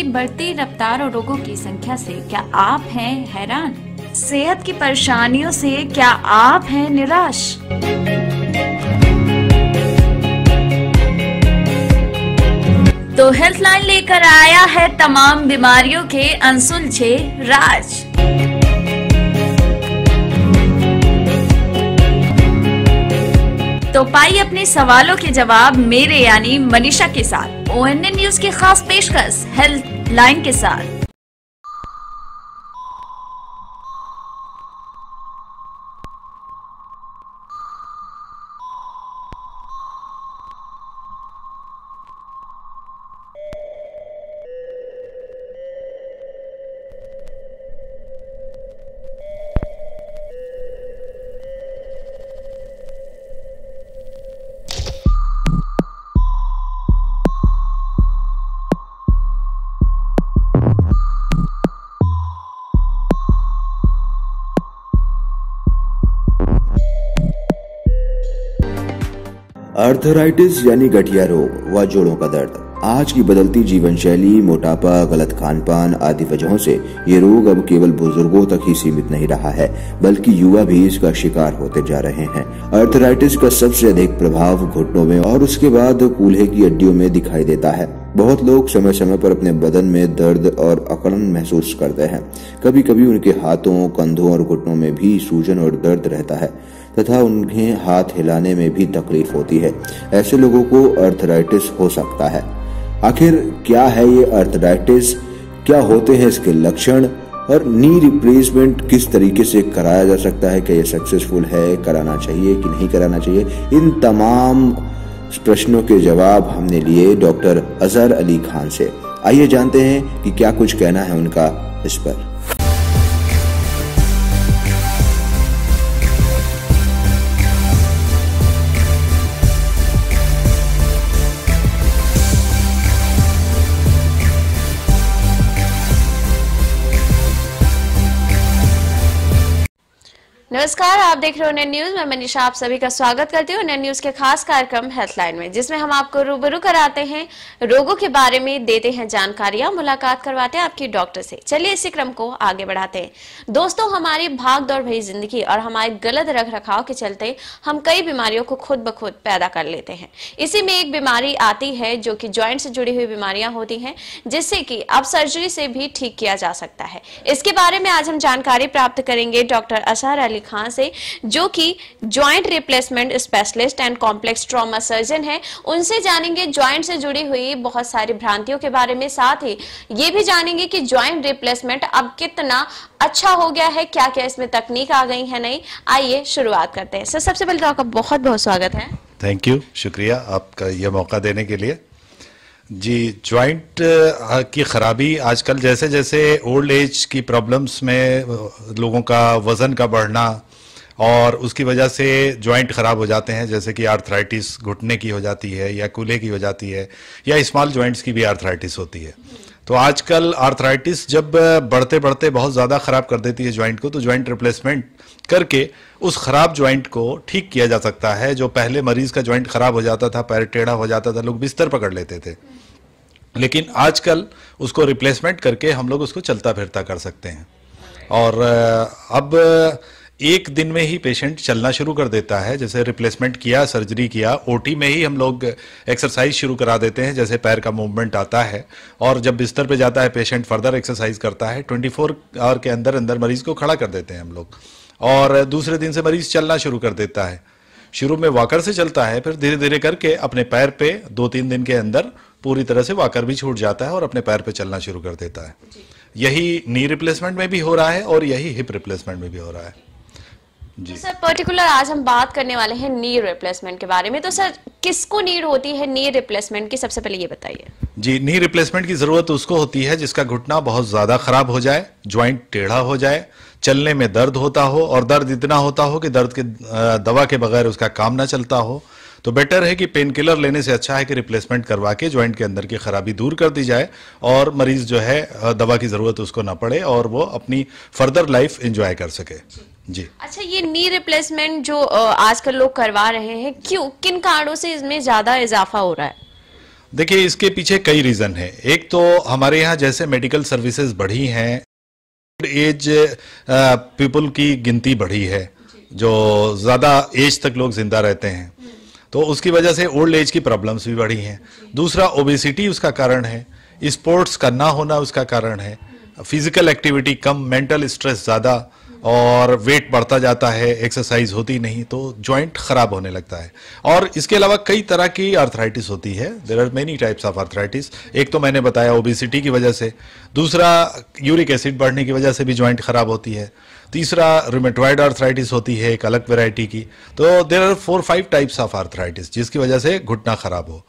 की बढ़ती रफ्तार और रोगों की संख्या से क्या आप हैं हैरान सेहत की परेशानियों से क्या आप हैं निराश तो हेल्थ लाइन लेकर आया है तमाम बीमारियों के अनसुलझे राज तो पाई अपने सवालों के जवाब मेरे यानी मनीषा के साथ ओ न्यूज की खास पेशकश हेल्थ लाइन के साथ अर्थराइटिस यानी गठिया रोग व जोड़ों का दर्द आज की बदलती जीवन शैली मोटापा गलत खान पान आदि वजहों से ये रोग अब केवल बुजुर्गों तक ही सीमित नहीं रहा है बल्कि युवा भी इसका शिकार होते जा रहे हैं अर्थराइटिस का सबसे अधिक प्रभाव घुटनों में और उसके बाद कूल्हे की हड्डियों में दिखाई देता है बहुत लोग समय समय पर अपने बदन में दर्द और अकड़न महसूस करते हैं कभी कभी उनके हाथों कंधों और घुटनों में भी सूजन और दर्द रहता है तथा उन्हें हाथ हिलाने में भी तकलीफ होती है ऐसे लोगों को अर्थराइटिस हो सकता है आखिर क्या है ये अर्थराइटिस क्या होते हैं इसके लक्षण और नी रिप्लेसमेंट किस तरीके से कराया जा सकता है क्या ये सक्सेसफुल है कराना चाहिए कि नहीं कराना चाहिए इन तमाम प्रश्नों के जवाब हमने लिए डॉक्टर अजहर अली खान से आइए जानते हैं कि क्या कुछ कहना है उनका इस पर नमस्कार आप देख रहे हो नैन न्यूज में मनीषा आप सभी का स्वागत करती हूँ नैन न्यूज के खास कार्यक्रम हेल्थलाइन में जिसमें हम आपको रूबरू कराते हैं रोगों के बारे में देते हैं जानकारियां मुलाकात करवाते हैं आपकी डॉक्टर से चलिए इसी क्रम को आगे बढ़ाते हैं दोस्तों हमारी भाग दौड़ भरी जिंदगी और हमारे गलत रख रखाव के चलते हम कई बीमारियों को खुद ब खुद पैदा कर लेते हैं इसी में एक बीमारी आती है जो की ज्वाइंट से जुड़ी हुई बीमारियां होती है जिससे की अब सर्जरी से भी ठीक किया जा सकता है इसके बारे में आज हम जानकारी प्राप्त करेंगे डॉक्टर असहर अली अली खान से जो कि joint replacement specialist and complex trauma surgeon है उनसे जानेंगे ज्वाइंट से जुड़ी हुई बहुत सारी भ्रांतियों के बारे में साथ ही ये भी जानेंगे कि ज्वाइंट रिप्लेसमेंट अब कितना अच्छा हो गया है क्या क्या इसमें तकनीक आ गई है नहीं आइए शुरुआत करते हैं सर सबसे पहले तो आपका बहुत बहुत स्वागत है थैंक यू शुक्रिया आपका यह मौका देने के लिए जी ज्वाइंट की खराबी आजकल जैसे जैसे ओल्ड एज की प्रॉब्लम्स में लोगों का वज़न का बढ़ना और उसकी वजह से ज्वाइंट ख़राब हो जाते हैं जैसे कि आर्थराइटिस घुटने की हो जाती है या कूल्हे की हो जाती है या स्मॉल जॉइंट्स की भी आर्थराइटिस होती है तो आजकल आर्थराइटिस जब बढ़ते बढ़ते बहुत ज़्यादा ख़राब कर देती है ज्वाइंट को तो ज्वाइंट रिप्लेसमेंट करके उस ख़राब ज्वाइंट को ठीक किया जा सकता है जो पहले मरीज़ का ज्वाइंट ख़राब हो जाता था पैर टेढ़ा हो जाता था लोग बिस्तर पकड़ लेते थे लेकिन आजकल उसको रिप्लेसमेंट करके हम लोग उसको चलता फिरता कर सकते हैं और अब एक दिन में ही पेशेंट चलना शुरू कर देता है जैसे रिप्लेसमेंट किया सर्जरी किया ओटी में ही हम लोग एक्सरसाइज शुरू करा देते हैं जैसे पैर का मूवमेंट आता है और जब बिस्तर पे जाता है पेशेंट फर्दर एक्सरसाइज करता है 24 आवर के अंदर अंदर मरीज को खड़ा कर देते हैं हम लोग और दूसरे दिन से मरीज चलना शुरू कर देता है शुरू में वाकर से चलता है फिर धीरे धीरे करके अपने पैर पे दो तीन दिन के अंदर पूरी तरह से वाकर भी छूट जाता है और अपने पैर पे चलना शुरू कर देता है यही नी रिप्लेसमेंट में भी हो रहा है और यही हिप रिप्लेसमेंट में भी हो रहा है जी तो सर पर्टिकुलर आज हम बात करने वाले हैं नी रिप्लेसमेंट के बारे में तो सर किसको नीड होती है नी रिप्लेसमेंट की सबसे पहले ये बताइए जी नी रिप्लेसमेंट की जरूरत उसको होती है जिसका घुटना बहुत ज्यादा खराब हो जाए ज्वाइंट टेढ़ा हो जाए चलने में दर्द होता हो और दर्द इतना होता हो कि दर्द के दवा के बगैर उसका काम ना चलता हो तो बेटर है कि पेन किलर लेने से अच्छा है कि रिप्लेसमेंट करवा के ज्वाइंट के अंदर की खराबी दूर कर दी जाए और मरीज जो है दवा की ज़रूरत उसको ना पड़े और वो अपनी फर्दर लाइफ इंजॉय कर सके जी अच्छा ये नी रिप्लेसमेंट जो आजकल लोग करवा रहे हैं क्यों किन कारणों से इसमें ज़्यादा इजाफा हो रहा है देखिए इसके पीछे कई रीज़न है एक तो हमारे यहाँ जैसे मेडिकल सर्विसेज बढ़ी हैं एज पीपल की गिनती बढ़ी है जो ज़्यादा एज तक लोग जिंदा रहते हैं तो उसकी वजह से ओल्ड एज की प्रॉब्लम्स भी बढ़ी हैं दूसरा ओबेसिटी उसका कारण है स्पोर्ट्स का ना होना उसका कारण है फिजिकल एक्टिविटी कम मेंटल स्ट्रेस ज़्यादा और वेट बढ़ता जाता है एक्सरसाइज होती नहीं तो जॉइंट खराब होने लगता है और इसके अलावा कई तरह की अर्थराइटिस होती है there are many types of arthritis एक तो मैंने बताया ओबिसिटी की वजह से दूसरा यूरिक एसिड बढ़ने की वजह से भी जॉइंट खराब होती है तीसरा रोमेटॉइड आर्थराइटिस होती है एक अलग वेराइटी की तो there are four five types of arthritis जिसकी वजह से घुटना खराब हो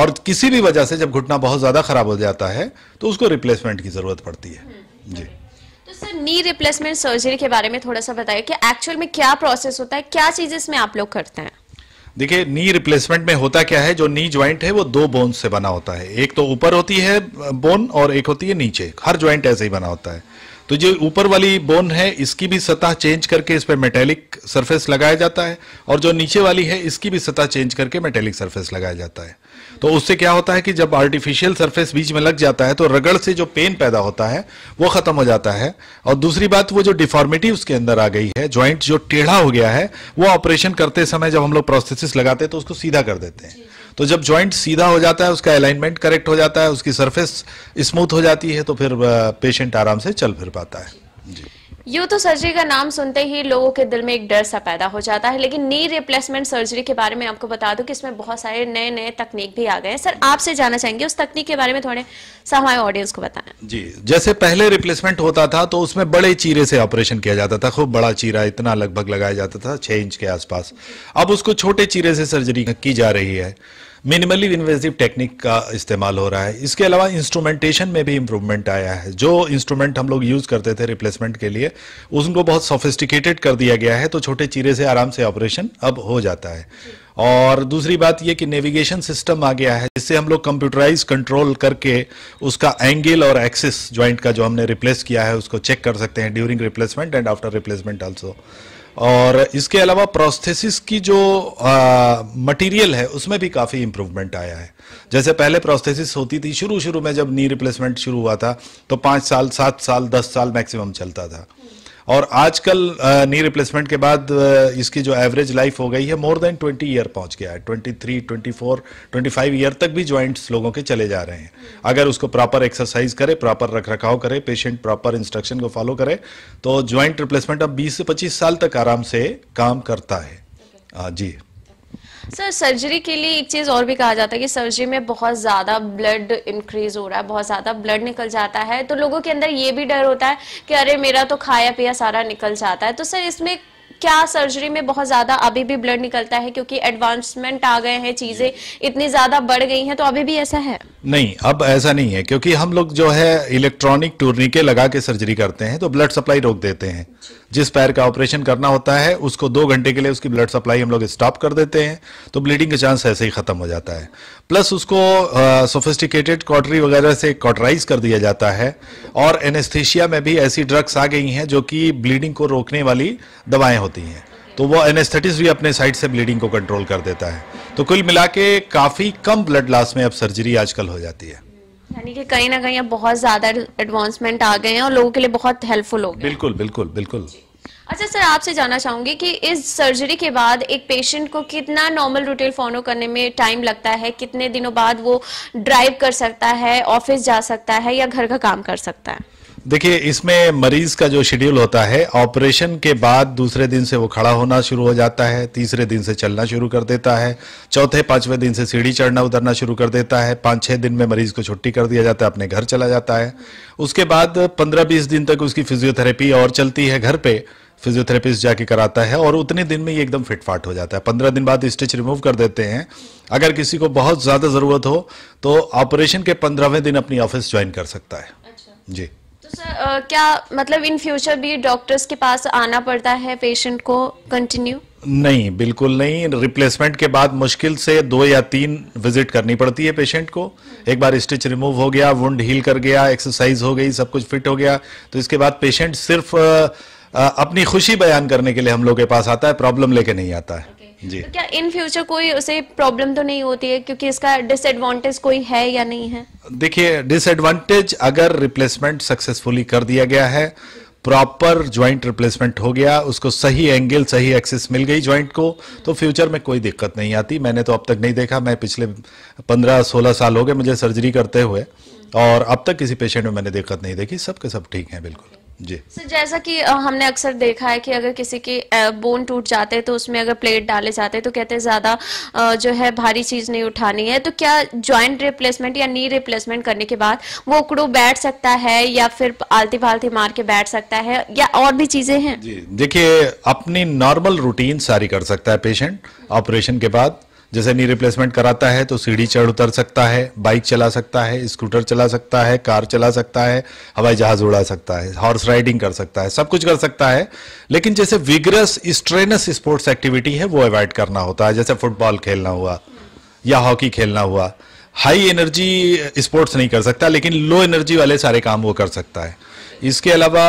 और किसी भी वजह से जब घुटना बहुत ज़्यादा खराब हो जाता है तो उसको रिप्लेसमेंट की ज़रूरत पड़ती है हम्म, जी तो सर नी रिप्लेसमेंट सर्जरी के बारे में थोड़ा सा बताइए कि एक्चुअल में क्या प्रोसेस होता है क्या चीज़ इसमें आप लोग करते हैं देखिए नी रिप्लेसमेंट में होता क्या है जो नी ज्वाइंट है वो दो बोन से बना होता है एक तो ऊपर होती है बोन और एक होती है नीचे हर ज्वाइंट ऐसे ही बना होता है तो जो ऊपर वाली बोन है इसकी भी सतह चेंज करके इस पर मेटेलिक सरफेस लगाया जाता है और जो नीचे वाली है इसकी भी सतह चेंज करके मेटेलिक सरफेस लगाया जाता है तो उससे क्या होता है कि जब आर्टिफिशियल सरफेस बीच में लग जाता है तो रगड़ से जो पेन पैदा होता है वो खत्म हो जाता है और दूसरी बात वो जो डिफॉर्मिटी उसके अंदर आ गई है ज्वाइंट जो टेढ़ा हो गया है वो ऑपरेशन करते समय जब हम लोग प्रोस्थेसिस लगाते हैं तो उसको सीधा कर देते हैं तो जब जॉइंट सीधा हो जाता है उसका अलाइनमेंट करेक्ट हो जाता है उसकी सरफेस स्मूथ हो जाती है तो फिर पेशेंट आराम से चल फिर पाता है जी तो सर्जरी का नाम सुनते ही लोगों के दिल में एक डर सा पैदा हो जाता है लेकिन नी रिप्लेसमेंट सर्जरी के बारे में आपको बता दूं कि इसमें बहुत सारे नए नए तकनीक भी आ गए हैं सर आपसे जाना चाहेंगे उस तकनीक के बारे में थोड़े सा हमारे ऑडियंस को बताएं जी जैसे पहले रिप्लेसमेंट होता था तो उसमें बड़े चीरे से ऑपरेशन किया जाता था खूब बड़ा चीरा इतना लगभग लगाया जाता था छह इंच के आसपास अब उसको छोटे चीरे से सर्जरी की जा रही है मिनिमली इन्वेजिव टेक्निक का इस्तेमाल हो रहा है इसके अलावा इंस्ट्रूमेंटेशन में भी इम्प्रूवमेंट आया है जो इंस्ट्रूमेंट हम लोग यूज़ करते थे रिप्लेसमेंट के लिए उनको बहुत सोफिस्टिकेटेड कर दिया गया है तो छोटे चीरे से आराम से ऑपरेशन अब हो जाता है और दूसरी बात यह कि नेविगेशन सिस्टम आ गया है जिससे हम लोग कंप्यूटराइज कंट्रोल करके उसका एंगल और एक्सिस ज्वाइंट का जो हमने रिप्लेस किया है उसको चेक कर सकते हैं during replacement and after replacement also और इसके अलावा प्रोस्थेसिस की जो मटेरियल है उसमें भी काफ़ी इम्प्रूवमेंट आया है जैसे पहले प्रोस्थेसिस होती थी शुरू शुरू में जब नी रिप्लेसमेंट शुरू हुआ था तो पाँच साल सात साल दस साल मैक्सिमम चलता था और आजकल नी रिप्लेसमेंट के बाद इसकी जो एवरेज लाइफ हो गई है मोर देन 20 ईयर पहुंच गया है 23, 24, 25 ईयर तक भी जॉइंट्स लोगों के चले जा रहे हैं अगर उसको प्रॉपर एक्सरसाइज करे प्रॉपर रख रखाव करे पेशेंट प्रॉपर इंस्ट्रक्शन को फॉलो करे तो ज्वाइंट रिप्लेसमेंट अब बीस से पच्चीस साल तक आराम से काम करता है जी सर सर्जरी के लिए एक चीज़ और भी कहा जाता है कि सर्जरी में बहुत ज़्यादा ब्लड इंक्रीज हो रहा है बहुत ज़्यादा ब्लड निकल जाता है तो लोगों के अंदर ये भी डर होता है कि अरे मेरा तो खाया पिया सारा निकल जाता है तो सर इसमें क्या सर्जरी में बहुत ज़्यादा अभी भी ब्लड निकलता है क्योंकि एडवांसमेंट आ गए हैं चीज़ें इतनी ज़्यादा बढ़ गई हैं तो अभी भी ऐसा है नहीं अब ऐसा नहीं है क्योंकि हम लोग जो है इलेक्ट्रॉनिक टूर्निके लगा के सर्जरी करते हैं तो ब्लड सप्लाई रोक देते हैं जिस पैर का ऑपरेशन करना होता है उसको दो घंटे के लिए उसकी ब्लड सप्लाई हम लोग स्टॉप कर देते हैं तो ब्लीडिंग का चांस ऐसे ही खत्म हो जाता है प्लस उसको सोफिस्टिकेटेड कॉटरी वगैरह से कॉटराइज कर दिया जाता है और एनेस्थीशिया में भी ऐसी ड्रग्स आ गई हैं जो कि ब्लीडिंग को रोकने वाली दवाएँ होती हैं तो वो एनेस्थेटिस भी अपने साइड से ब्लीडिंग को कंट्रोल कर देता है तो कुल मिला के काफ़ी कम ब्लड लॉस में अब सर्जरी आजकल हो जाती है यानी कि कहीं ना कहीं अब बहुत ज़्यादा एडवांसमेंट आ गए हैं और लोगों के लिए बहुत हेल्पफुल हो गए बिल्कुल बिल्कुल बिल्कुल अच्छा सर आपसे जानना चाहूंगी कि इस सर्जरी के बाद एक पेशेंट को कितना नॉर्मल रूटीन फॉलो करने में टाइम लगता है कितने दिनों बाद वो ड्राइव कर सकता है ऑफिस जा सकता है या घर का काम कर सकता है देखिए इसमें मरीज का जो शेड्यूल होता है ऑपरेशन के बाद दूसरे दिन से वो खड़ा होना शुरू हो जाता है तीसरे दिन से चलना शुरू कर देता है चौथे पांचवें दिन से सीढ़ी चढ़ना उतरना शुरू कर देता है पाँच छह दिन में मरीज को छुट्टी कर दिया जाता है अपने घर चला जाता है उसके बाद पंद्रह बीस दिन तक उसकी फिजियोथेरेपी और चलती है घर पे फिजियोथेरेपिस्ट जाके कराता है और उतने दिन में ये एकदम फिटफाट हो जाता है पंद्रह दिन बाद स्टिच रिमूव कर देते हैं अगर किसी को बहुत ज़्यादा ज़रूरत हो तो ऑपरेशन के पंद्रहवें दिन अपनी ऑफिस ज्वाइन कर सकता है अच्छा। जी तो क्या मतलब इन फ्यूचर भी डॉक्टर्स के पास आना पड़ता है पेशेंट को कंटिन्यू नहीं बिल्कुल नहीं रिप्लेसमेंट के बाद मुश्किल से दो या तीन विजिट करनी पड़ती है पेशेंट को एक बार स्टिच रिमूव हो गया वुंड हील कर गया एक्सरसाइज हो गई सब कुछ फिट हो गया तो इसके बाद पेशेंट सिर्फ अपनी खुशी बयान करने के लिए हम लोग के पास आता है प्रॉब्लम लेके नहीं आता है तो क्या इन फ्यूचर कोई उसे प्रॉब्लम तो नहीं होती है क्योंकि इसका डिसएडवांटेज कोई है या नहीं है देखिए डिसएडवांटेज अगर रिप्लेसमेंट सक्सेसफुली कर दिया गया है प्रॉपर ज्वाइंट रिप्लेसमेंट हो गया उसको सही एंगल सही एक्सेस मिल गई ज्वाइंट को तो फ्यूचर में कोई दिक्कत नहीं आती मैंने तो अब तक नहीं देखा मैं पिछले 15-16 साल हो गए मुझे सर्जरी करते हुए और अब तक किसी पेशेंट में मैंने दिक्कत नहीं देखी सब के सब ठीक हैं बिल्कुल जी सर जैसा कि हमने अक्सर देखा है कि अगर किसी की बोन टूट जाते हैं तो उसमें अगर प्लेट डाले जाते हैं तो कहते हैं ज़्यादा जो है भारी चीज़ नहीं उठानी है तो क्या ज्वाइंट रिप्लेसमेंट या नी रिप्लेसमेंट करने के बाद वो उकड़ू बैठ सकता है या फिर आलती फालती मार के बैठ सकता है या और भी चीज़ें हैं जी देखिए अपनी नॉर्मल रूटीन सारी कर सकता है पेशेंट ऑपरेशन के बाद जैसे नी रिप्लेसमेंट कराता है तो सीढ़ी चढ़ उतर सकता है बाइक चला सकता है स्कूटर चला सकता है कार चला सकता है हवाई जहाज उड़ा सकता है हॉर्स राइडिंग कर सकता है सब कुछ कर सकता है लेकिन जैसे विग्रस स्ट्रेनस स्पोर्ट्स एक्टिविटी है वो अवॉइड करना होता है जैसे फुटबॉल खेलना हुआ या हॉकी खेलना हुआ हाई एनर्जी स्पोर्ट्स नहीं कर सकता लेकिन लो एनर्जी वाले सारे काम वो कर सकता है इसके अलावा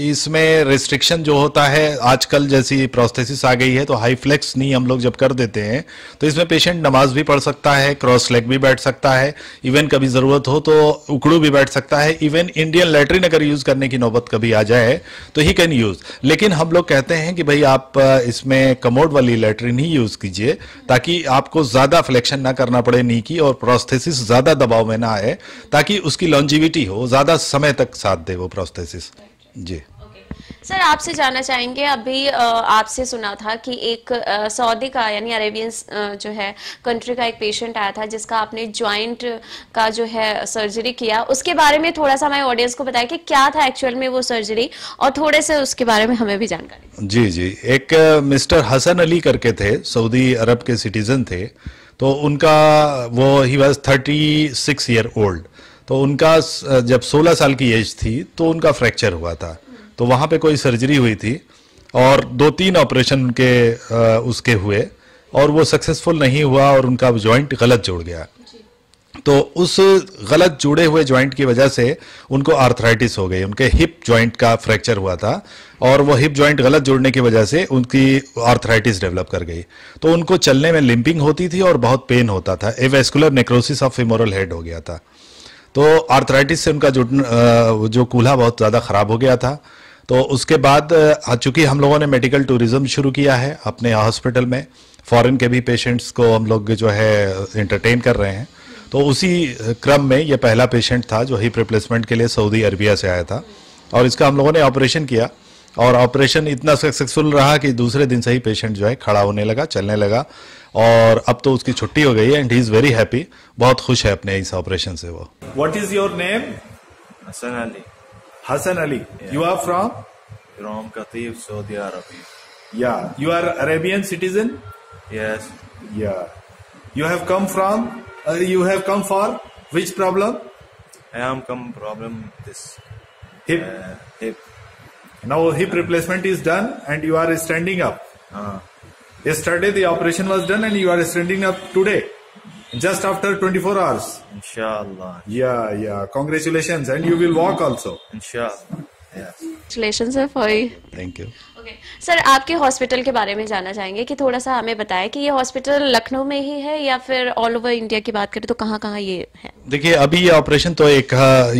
इसमें रिस्ट्रिक्शन जो होता है आजकल जैसी प्रोस्थेसिस आ गई है तो हाई फ्लेक्स नी हम लोग जब कर देते हैं तो इसमें पेशेंट नमाज भी पढ़ सकता है क्रॉस लेग भी बैठ सकता है इवन कभी ज़रूरत हो तो उकड़ू भी बैठ सकता है इवन इंडियन लेटरिन अगर यूज़ करने की नौबत कभी आ जाए तो ही कैन यूज़ लेकिन हम लोग कहते हैं कि भाई आप इसमें कमोड वाली लेटरिन ही यूज़ कीजिए ताकि आपको ज़्यादा फ्लेक्शन ना करना पड़े नी की और प्रोस्थेसिस ज़्यादा दबाव में ना आए ताकि उसकी लॉन्जिविटी हो ज़्यादा समय तक साथ दे वो प्रोस्थेसिस प्रोस्थेसिस जी सर आपसे जानना चाहेंगे अभी आपसे सुना था कि एक सऊदी का यानी अरेबियन जो है कंट्री का एक पेशेंट आया था जिसका आपने ज्वाइंट का जो है सर्जरी किया उसके बारे में थोड़ा सा हमारे ऑडियंस को बताया कि क्या था एक्चुअल में वो सर्जरी और थोड़े से उसके बारे में हमें भी जानकारी जी जी एक मिस्टर हसन अली करके थे सऊदी अरब के सिटीजन थे तो उनका वो he was thirty year old तो उनका जब 16 साल की एज थी तो उनका फ्रैक्चर हुआ था तो वहाँ पे कोई सर्जरी हुई थी और दो तीन ऑपरेशन उनके उसके हुए और वो सक्सेसफुल नहीं हुआ और उनका जॉइंट गलत जुड़ गया तो उस गलत जुड़े हुए जॉइंट की वजह से उनको आर्थराइटिस हो गई उनके हिप जॉइंट का फ्रैक्चर हुआ था और वो हिप जॉइंट गलत जुड़ने की वजह से उनकी आर्थराइटिस डेवलप कर गई तो उनको चलने में लिंपिंग होती थी और बहुत पेन होता था avascular necrosis of femoral head हो गया था तो आर्थराइटिस से उनका जुट जो कूल्हा बहुत ज़्यादा ख़राब हो गया था तो उसके बाद चूँकि हम लोगों ने मेडिकल टूरिज़्म शुरू किया है अपने हॉस्पिटल में फॉरेन के भी पेशेंट्स को हम लोग जो है इंटरटेन कर रहे हैं तो उसी क्रम में ये पहला पेशेंट था जो हिप रिप्लेसमेंट के लिए सऊदी अरबिया से आया था और इसका हम लोगों ने ऑपरेशन किया और ऑपरेशन इतना सक्सेसफुल रहा कि दूसरे दिन से ही पेशेंट जो है खड़ा होने लगा चलने लगा और अब तो उसकी छुट्टी हो गई है and he is very happy बहुत खुश है अपने इस ऑपरेशन से वो what is your name Hasan Ali Hasan Ali you are from from Qatif Saudi Arabia या you are Arabian citizen yes yeah you have come from you have come for which problem I am come problem this hip hip now hip replacement is done and you are standing up हां Yesterday the operation was done and you are standing up today. Just after 24 hours. Inshallah. Yeah, yeah. Congratulations. And you will walk also. Inshallah. Congratulations sir for Thank you. Okay. Sir आपके hospital के बारे में जानना चाहेंगे कि थोड़ा सा हमें बताएं कि ये हॉस्पिटल लखनऊ में ही है या फिर ऑल ओवर इंडिया की बात करें तो कहाँ कहाँ ये है देखिए अभी ये ऑपरेशन तो एक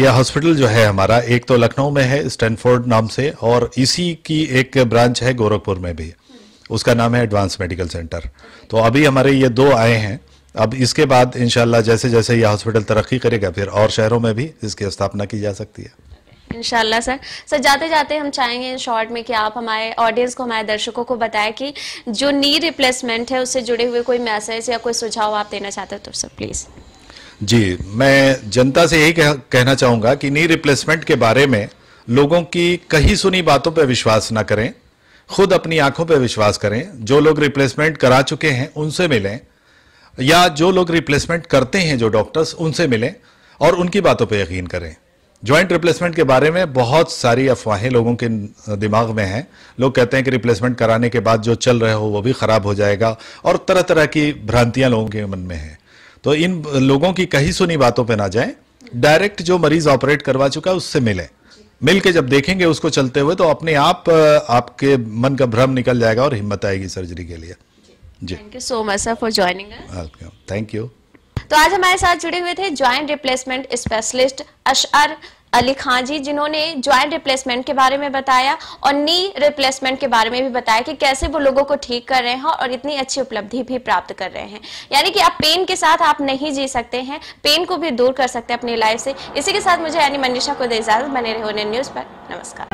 ये हॉस्पिटल जो है हमारा एक तो लखनऊ में है स्टैनफोर्ड नाम से और इसी की एक ब्रांच है गोरखपुर में भी उसका नाम है एडवांस मेडिकल सेंटर तो अभी हमारे ये दो आए हैं अब इसके बाद इन जैसे जैसे यह हॉस्पिटल तरक्की करेगा फिर और शहरों में भी इसकी स्थापना की जा सकती है इनशाला सर सर जाते जाते हम चाहेंगे इन शॉर्ट में कि आप हमारे ऑडियंस को हमारे दर्शकों को बताएं कि जो नी रिप्लेसमेंट है उससे जुड़े हुए कोई मैसेज या कोई सुझाव आप देना चाहते हो तो सर प्लीज़ जी मैं जनता से यही कह, कहना चाहूँगा कि नी रिप्लेसमेंट के बारे में लोगों की कही सुनी बातों पर विश्वास ना करें खुद अपनी आंखों पर विश्वास करें जो लोग रिप्लेसमेंट करा चुके हैं उनसे मिलें या जो लोग रिप्लेसमेंट करते हैं जो डॉक्टर्स उनसे मिलें और उनकी बातों पर यकीन करें ज्वाइंट रिप्लेसमेंट के बारे में बहुत सारी अफवाहें लोगों के दिमाग में हैं लोग कहते हैं कि रिप्लेसमेंट कराने के बाद जो चल रहे हो वो भी ख़राब हो जाएगा और तरह तरह की भ्रांतियां लोगों के मन में हैं तो इन लोगों की कही सुनी बातों पर ना जाएं डायरेक्ट जो मरीज ऑपरेट करवा चुका है उससे मिलें मिल के जब देखेंगे उसको चलते हुए तो अपने आप आपके मन का भ्रम निकल जाएगा और हिम्मत आएगी सर्जरी के लिए जी thank you so much sir for joining thank you तो आज हमारे साथ जुड़े हुए थे joint replacement specialist Ashar Ali Khan ji जिन्होंने ज्वाइंट रिप्लेसमेंट के बारे में बताया और नी रिप्लेसमेंट के बारे में भी बताया कि कैसे वो लोगों को ठीक कर रहे हैं और इतनी अच्छी उपलब्धि भी प्राप्त कर रहे हैं यानी कि आप पेन के साथ आप नहीं जी सकते हैं पेन को भी दूर कर सकते हैं अपनी लाइफ से इसी के साथ मुझे यानी मनीषा को दे इजाजत बने रहे न्यूज़ पर नमस्कार